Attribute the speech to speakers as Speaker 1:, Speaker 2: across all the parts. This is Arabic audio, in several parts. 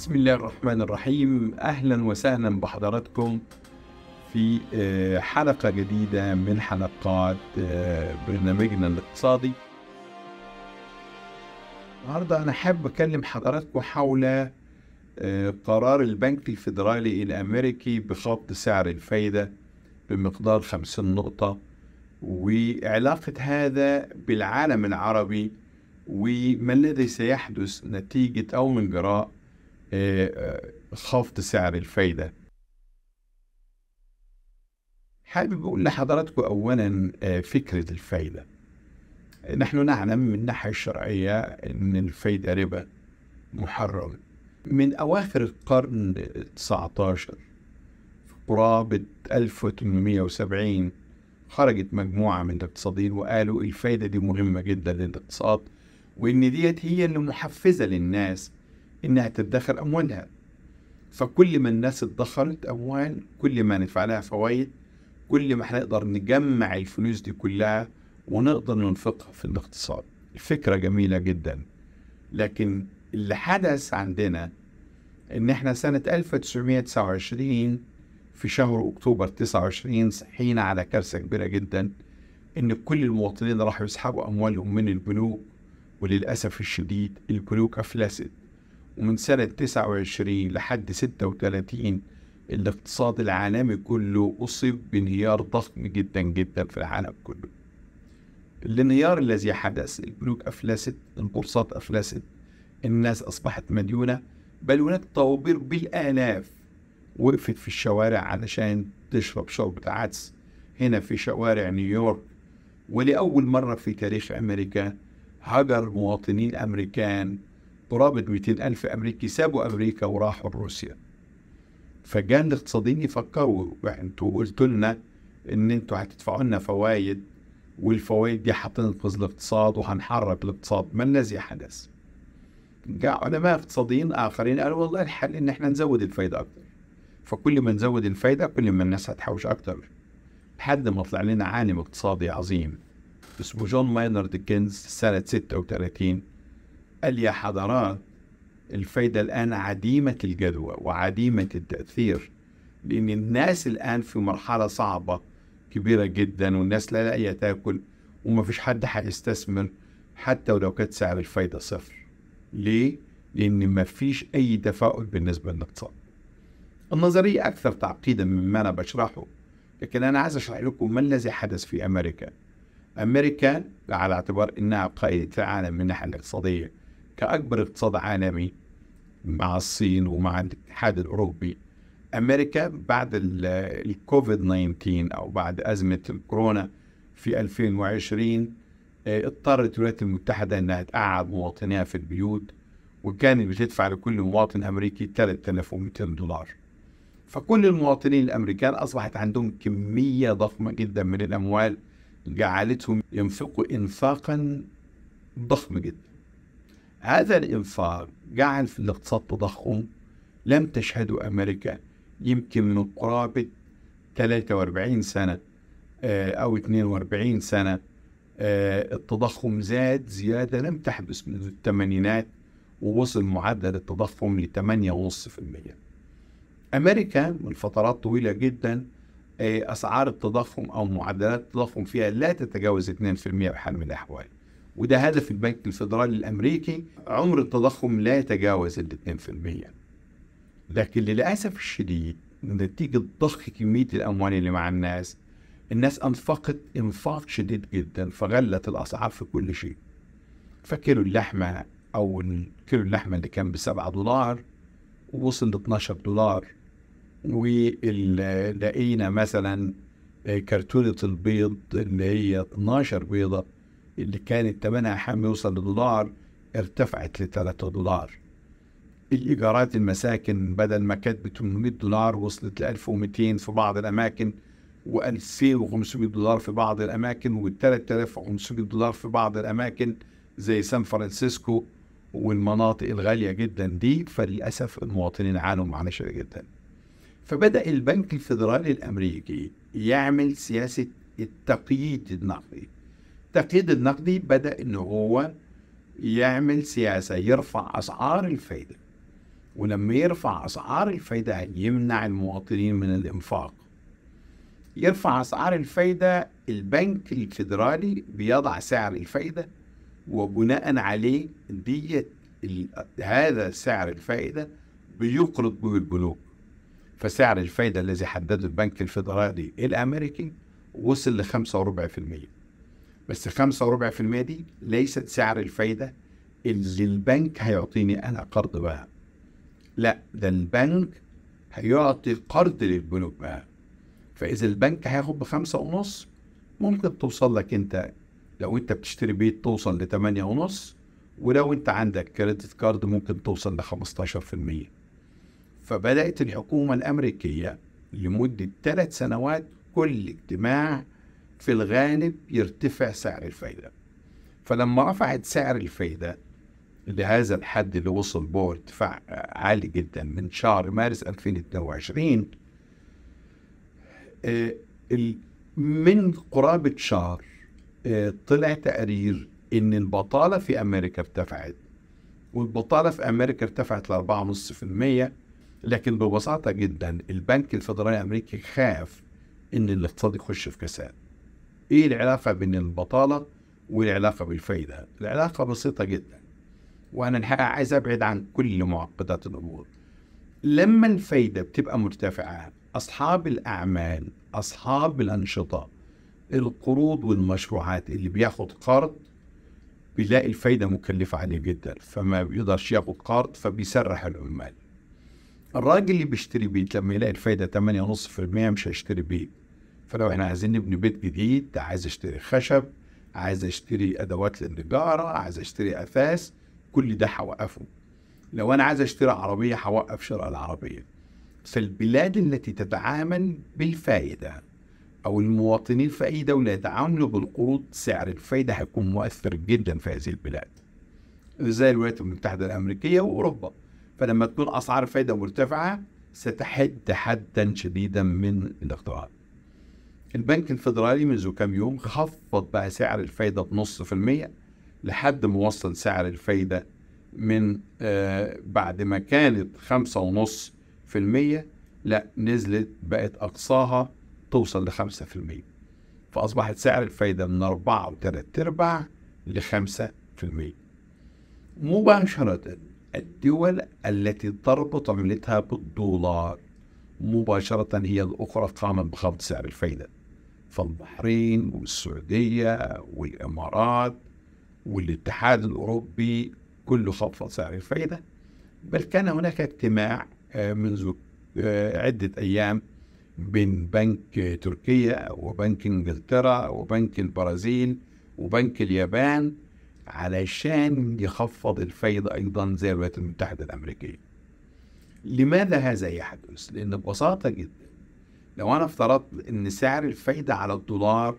Speaker 1: بسم الله الرحمن الرحيم اهلا وسهلا بحضراتكم في آه، حلقه جديده من حلقات آه، برنامجنا الاقتصادي النهارده انا حابب اكلم حضراتكم حول آه، قرار البنك الفيدرالي الامريكي بخفض سعر الفايده بمقدار 50 نقطه وعلاقه هذا بالعالم العربي وما الذي سيحدث نتيجة أو من جراء آه، آه، خفض سعر الفايدة حابب أقول لحضراتكم أولا آه، فكرة الفايدة نحن نعلم من الناحية الشرعية أن الفايدة ربا محرم من أواخر القرن التسعة عشر قرابة 1870 خرجت مجموعة من الاقتصاديين وقالوا الفايدة دي مهمة جدا للاقتصاد وإن ديت هي اللي محفزة للناس انها تدخر اموالها فكل ما الناس ادخرت اموال كل ما ندفع لها فوائد كل ما هنقدر نجمع الفلوس دي كلها ونقدر ننفقها في الاقتصاد الفكره جميله جدا لكن اللي حدث عندنا ان احنا سنه 1929 في شهر اكتوبر 29 صحينا على كارثه كبيره جدا ان كل المواطنين راحوا يسحبوا اموالهم من البنوك وللاسف الشديد البنوك افلست ومن سنة 29 لحد 36 الاقتصاد العالمي كله أصيب بانهيار ضخم جدا جدا في العالم كله الانهيار الذي حدث البنوك أفلست البورصات أفلست الناس أصبحت مديونة بل هناك طوابير بالآلاف وقفت في الشوارع علشان تشرب شوربة عدس هنا في شوارع نيويورك ولأول مرة في تاريخ أمريكا هجر مواطنين أمريكان قرابة 200 ألف أمريكي سابوا أمريكا وراحوا روسيا فجاء الاقتصاديين يفكروا انتوا قلتوا لنا ان انتوا هتدفعوا لنا فوايد والفوائد دي هتنقذ الاقتصاد وهنحرك الاقتصاد ما الذي حدث؟ جاء علماء اقتصاديين اخرين قالوا والله الحل ان احنا نزود الفايده اكتر فكل ما نزود الفايده كل ما الناس هتحوش اكتر لحد ما طلع لنا عالم اقتصادي عظيم اسمه جون ماينرد كينز سنه 36 قال يا حضرات الفايدة الآن عديمة الجدوى وعديمة التأثير لأن الناس الآن في مرحلة صعبة كبيرة جدا والناس لا لاقية تاكل ومفيش حد هيستثمر حتى ولو كانت سعر الفايدة صفر ليه؟ لأن مفيش أي تفاؤل بالنسبة للاقتصاد النظرية أكثر تعقيدا مما أنا بشرحه لكن أنا عايز أشرح لكم ما الذي حدث في أمريكا أمريكا على اعتبار أنها قائدة العالم من الناحية الاقتصادية كأكبر اقتصاد عالمي مع الصين ومع الاتحاد الأوروبي أمريكا بعد الكوفيد 19 أو بعد أزمة الكورونا في 2020 آه، اضطرت الولايات المتحدة أنها تقعد مواطنيها في البيوت وكانت بتدفع لكل مواطن أمريكي 3200 دولار فكل المواطنين الأمريكان أصبحت عندهم كمية ضخمة جدا من الأموال جعلتهم ينفقوا إنفاقا ضخم جدا هذا الإنفاق جعل في الاقتصاد تضخم لم تشهده أمريكا يمكن من قرابة 43 سنة آه، أو 42 سنة آه، التضخم زاد زيادة لم تحدث منذ الثمانينات ووصل معدل التضخم ل 8.5% أمريكا من فترات طويلة جدا آه، أسعار التضخم أو معدلات التضخم فيها لا تتجاوز 2% حال من الأحوال وده هدف البنك الفيدرالي الامريكي عمر التضخم لا يتجاوز ال 2% لكن للاسف الشديد نتيجه ضخ كميه الاموال اللي مع الناس الناس انفقت انفاق شديد جدا فغلت الاسعار في كل شيء فكيلو اللحمه او كيلو اللحمه اللي كان ب 7 دولار وصل ل 12 دولار ولقينا مثلا كرتونه البيض اللي هي 12 بيضه اللي كانت ثمنها حام يوصل لدولار ارتفعت ل 3 دولار الإيجارات المساكن بدل ما كانت ب 800 دولار وصلت ل 1200 في بعض الأماكن و 2500 دولار في بعض الأماكن و 3500 دولار في بعض الأماكن زي سان فرانسيسكو والمناطق الغالية جدا دي فللأسف المواطنين عانوا معاناة شديدة جدا فبدأ البنك الفيدرالي الأمريكي يعمل سياسة التقييد النقدي التقييد النقدي بدا ان هو يعمل سياسه يرفع اسعار الفايده ولما يرفع اسعار الفايده يمنع المواطنين من الانفاق يرفع اسعار الفايده البنك الفيدرالي بيضع سعر الفايده وبناء عليه دية هذا سعر الفائده بيقرض به البنوك فسعر الفايده الذي حدده البنك الفيدرالي الامريكي وصل لخمسة وربع في المية بس خمسة وربع في المية دي ليست سعر الفايدة اللي البنك هيعطيني أنا قرض بها لا ده البنك هيعطي قرض للبنوك بقى فإذا البنك هياخد بخمسة ونص ممكن توصل لك أنت لو أنت بتشتري بيت توصل لتمانية ونص ولو أنت عندك كريدت كارد ممكن توصل لخمستاشر في المية فبدأت الحكومة الأمريكية لمدة ثلاث سنوات كل اجتماع في الغالب يرتفع سعر الفايدة فلما رفعت سعر الفايدة لهذا الحد اللي وصل به ارتفاع عالي جدا من شهر مارس 2022 آه، من قرابة شهر آه، طلع تقرير إن البطالة في أمريكا ارتفعت والبطالة في أمريكا ارتفعت ل 4.5% لكن ببساطة جدا البنك الفيدرالي الأمريكي خاف إن الاقتصاد يخش في كساد ايه العلاقه بين البطاله والعلاقه بالفائده؟ العلاقه بسيطه جدا وانا الحقيقه عايز ابعد عن كل معقدات الامور. لما الفايده بتبقى مرتفعه اصحاب الاعمال، اصحاب الانشطه، القروض والمشروعات اللي بياخد قرض بيلاقي الفايده مكلفه عليه جدا فما بيقدرش ياخد قرض فبيسرح العمال. الراجل اللي بيشتري بيت لما يلاقي الفايده 8.5% مش هيشتري بيت فلو احنا عايزين نبني بيت جديد عايز اشتري خشب عايز اشتري ادوات للنجاره عايز اشتري اثاث كل ده هوقفه لو انا عايز اشتري عربيه هوقف شراء العربيه فالبلاد التي تتعامل بالفائده او المواطنين في اي دوله يتعاملوا بالقروض سعر الفائده هيكون مؤثر جدا في هذه البلاد زي الولايات المتحده الامريكيه واوروبا فلما تكون اسعار الفائده مرتفعه ستحد حدا شديدا من الاقتراض البنك الفدرالي منذ كام يوم خفض بقى سعر الفايدة بنص في المية لحد ما وصل سعر الفايدة من آه بعد ما كانت خمسة ونص في المية لا نزلت بقت أقصاها توصل لخمسة في المية فأصبحت سعر الفايدة من أربعة وثلاث أرباع لخمسة في المية مباشرة الدول التي تربط عملتها بالدولار مباشرة هي الأخرى قامت بخفض سعر الفايدة فالبحرين والسعودية والإمارات والاتحاد الأوروبي كله خفض سعر الفايدة بل كان هناك اجتماع آه، منذ آه، عدة أيام بين بنك تركيا وبنك انجلترا وبنك البرازيل وبنك اليابان علشان يخفض الفايدة أيضا زي الولايات المتحدة الأمريكية لماذا هذا يحدث؟ لأن ببساطة جدا لو انا افترضت ان سعر الفايده على الدولار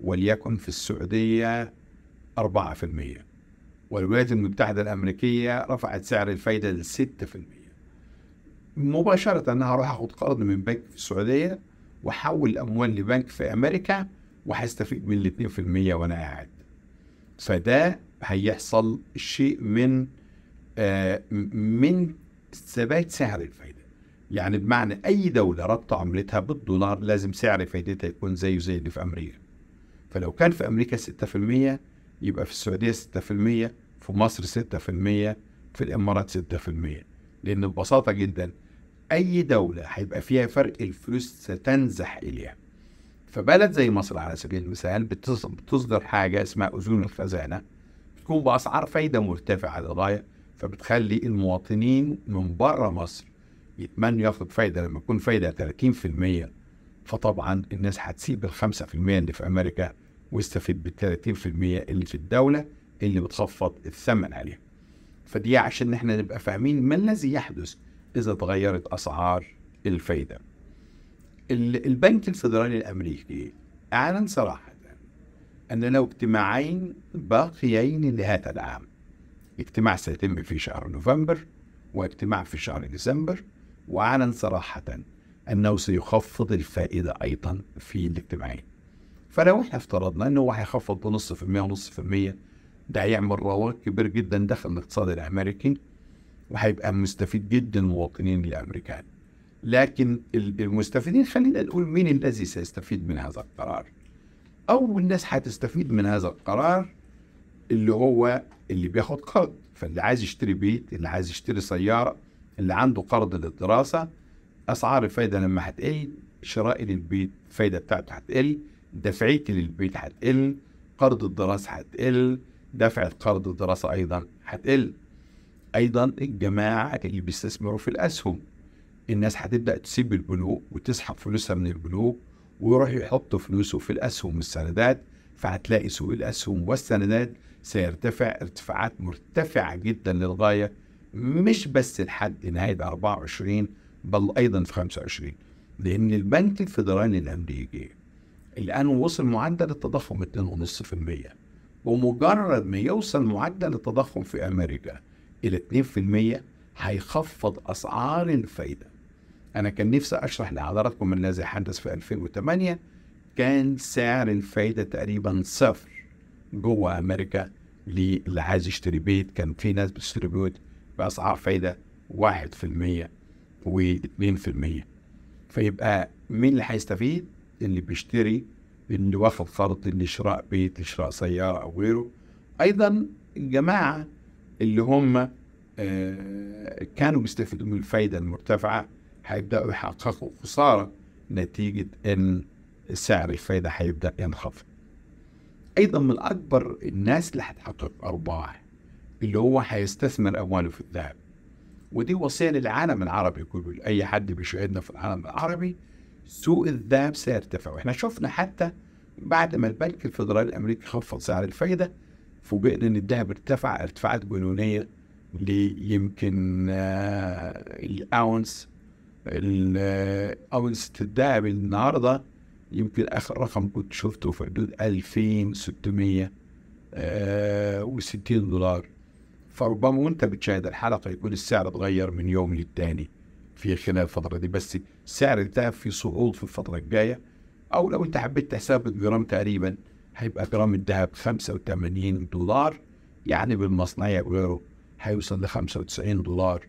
Speaker 1: وليكن في السعوديه 4% والولايات المتحده الامريكيه رفعت سعر الفايده ل 6% مباشره انا هروح اخد قرض من بنك في السعوديه واحول الاموال لبنك في امريكا وهستفيد من ال 2% وانا قاعد فده هيحصل شيء من آه من ثبات سعر الفايده يعني بمعنى أي دولة ربط عملتها بالدولار لازم سعر فايدتها يكون زيه زي اللي في أمريكا فلو كان في أمريكا 6% يبقى في السعودية 6% في مصر 6% في الإمارات 6% لأن ببساطة جدا أي دولة هيبقى فيها فرق الفلوس ستنزح إليها فبلد زي مصر على سبيل المثال بتصدر حاجة اسمها أذون الخزانة بتكون بأسعار فايدة مرتفعة للغاية فبتخلي المواطنين من بره مصر يتمنى ياخد فايده لما تكون فايده 30% فطبعا الناس هتسيب ال 5% اللي في امريكا واستفيد بال 30% اللي في الدوله اللي بتخفض الثمن عليها. فدي عشان احنا نبقى فاهمين ما الذي يحدث اذا تغيرت اسعار الفايده. البنك الفدرالي الامريكي اعلن صراحه ان له اجتماعين باقيين لهذا العام. اجتماع سيتم في شهر نوفمبر واجتماع في شهر ديسمبر واعلن صراحه انه سيخفض الفائده ايضا في الاجتماعين فلو احنا افترضنا انه هو هيخفض بنص في المية ونص في المية ده هيعمل رواج كبير جدا داخل الاقتصاد الامريكي وهيبقى مستفيد جدا المواطنين الامريكان لكن المستفيدين خلينا نقول مين الذي سيستفيد من هذا القرار اول ناس هتستفيد من هذا القرار اللي هو اللي بياخد قرض فاللي عايز يشتري بيت اللي عايز يشتري سياره اللي عنده قرض للدراسه اسعار الفايده لما هتقل شرائي للبيت الفايده بتاعته هتقل دفعيتي للبيت هتقل قرض الدراسه هتقل دفع قرض الدراسه ايضا هتقل ايضا الجماعه اللي بيستثمروا في الاسهم الناس هتبدا تسيب البنوك وتسحب فلوسها من البنوك ويروح يحط فلوسه في الاسهم والسندات فهتلاقي سوق الاسهم والسندات سيرتفع ارتفاعات مرتفعه جدا للغايه مش بس لحد نهايه 24 بل ايضا في 25 لان البنك الفيدرالي الامريكي الان وصل معدل التضخم 2.5% ومجرد ما يوصل معدل التضخم في امريكا الى 2% هيخفض اسعار الفايده انا كان نفسي اشرح لحضراتكم الذي حدث في 2008 كان سعر الفايده تقريبا صفر جوه امريكا للي عايز يشتري بيت كان في ناس بتشتري بيوت بأسعار فايدة واحد في المية في المية فيبقى مين اللي هيستفيد؟ اللي بيشتري اللي واخد قرض لشراء بيت لشراء سيارة أو غيره أيضا الجماعة اللي هم آه، كانوا بيستفيدوا من الفايدة المرتفعة هيبدأوا يحققوا خسارة نتيجة إن سعر الفايدة هيبدأ ينخفض. أيضا من أكبر الناس اللي هتحقق أرباح اللي هو هيستثمر امواله في الذهب ودي وصيه للعالم العربي كله لاي حد بيشاهدنا في العالم العربي سوق الذهب سيرتفع واحنا شفنا حتى بعد ما البنك الفدرالي الامريكي خفض سعر الفايده فوجئنا ان الذهب ارتفع ارتفاعات جنونيه ليمكن آه، الاونس الاونس آه، الذهب النهارده يمكن اخر رقم كنت شفته في حدود 2660 آه، دولار فربما وانت بتشاهد الحلقه يكون السعر اتغير من يوم للتاني في خلال الفتره دي بس السعر ده في صعود في الفتره الجايه او لو انت حبيت تحساب الجرام تقريبا هيبقى جرام الذهب 85 دولار يعني بالمصنعيه وغيره هيوصل ل 95 دولار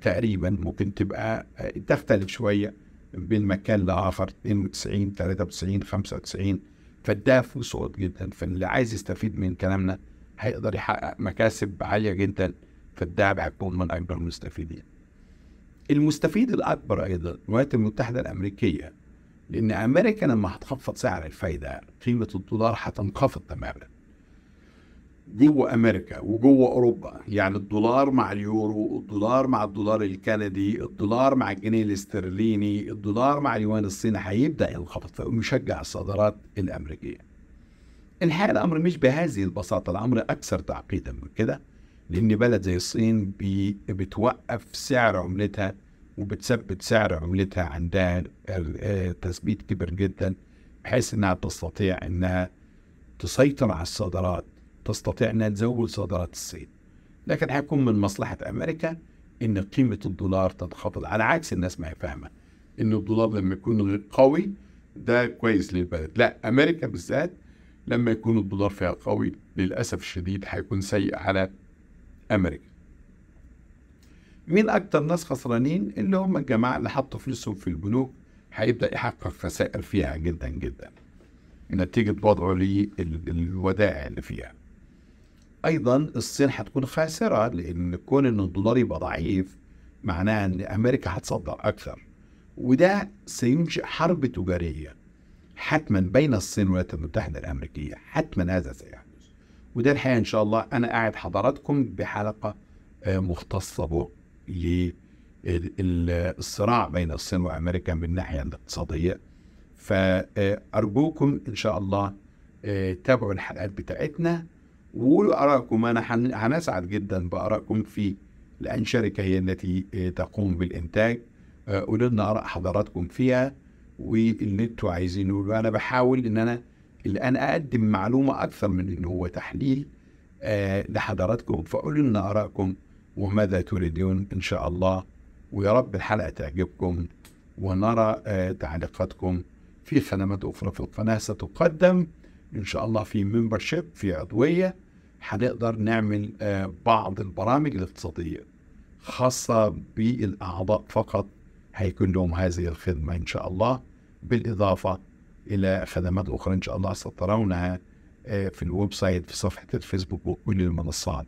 Speaker 1: تقريبا ممكن تبقى آه، تختلف شويه بين مكان لاخر 92 93 95 فالدهب في صعود جدا فاللي عايز يستفيد من كلامنا هيقدر يحقق مكاسب عاليه جدا فالداعم هيكون من اكبر المستفيدين. المستفيد الاكبر ايضا الولايات المتحده الامريكيه لان امريكا لما هتخفض سعر الفايده قيمه الدولار هتنخفض تماما. جوه امريكا وجوه اوروبا يعني الدولار مع اليورو الدولار مع الدولار الكندي الدولار مع الجنيه الاسترليني الدولار مع اليوان الصيني هيبدا ينخفض فمشجع الصادرات الامريكيه الحقيقه الامر مش بهذه البساطه الامر اكثر تعقيدا من كده لان بلد زي الصين بتوقف سعر عملتها وبتثبت سعر عملتها عندها آه، تثبيت كبير جدا بحيث انها تستطيع انها تسيطر على الصادرات تستطيع انها تزود صادرات الصين لكن هيكون من مصلحه امريكا ان قيمه الدولار تنخفض على عكس الناس ما هي فاهمه ان الدولار لما يكون قوي ده كويس للبلد لا امريكا بالذات لما يكون الدولار فيها قوي للأسف الشديد هيكون سيء على أمريكا مين أكتر ناس خسرانين اللي هم الجماعة اللي حطوا فلوسهم في البنوك هيبدأ يحقق خسائر فيها جدا جدا نتيجة وضعه للودائع اللي فيها أيضا الصين هتكون خاسرة لأن كون إن الدولار يبقى ضعيف معناه إن أمريكا هتصدر أكثر وده سينشئ حرب تجارية حتما بين الصين والولايات المتحدة الأمريكية حتما هذا سيحدث وده الحقيقة إن شاء الله أنا قاعد حضراتكم بحلقة آه، مختصة به للصراع بين الصين وأمريكا من الناحية الاقتصادية فأرجوكم آه، إن شاء الله آه، تابعوا الحلقات بتاعتنا وقولوا آرائكم أنا هنسعد جدا بآرائكم في لأن شركة هي التي تقوم بالإنتاج قولوا لنا آراء حضراتكم فيها واللي انتوا عايزينه انا بحاول ان انا الان اقدم معلومه اكثر من ان هو تحليل آه لحضراتكم فقولوا لنا ارائكم وماذا تريدون ان شاء الله ويا رب الحلقه تعجبكم ونرى آه تعليقاتكم في خدمات اخرى في القناه ستقدم ان شاء الله في ممبرشيب في عضويه هنقدر نعمل آه بعض البرامج الاقتصاديه خاصه بالاعضاء فقط هيكون لهم هذه الخدمة إن شاء الله بالإضافة إلى خدمات أخرى إن شاء الله سترونها آه، في الويب سايت في صفحة الفيسبوك وكل المنصات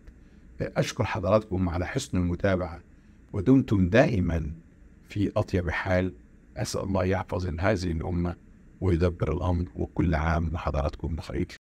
Speaker 1: آه، أشكر حضراتكم على حسن المتابعة ودمتم دائما في أطيب حال أسأل الله يحفظ هذه الأمة ويدبر الأمر وكل عام حضراتكم بخير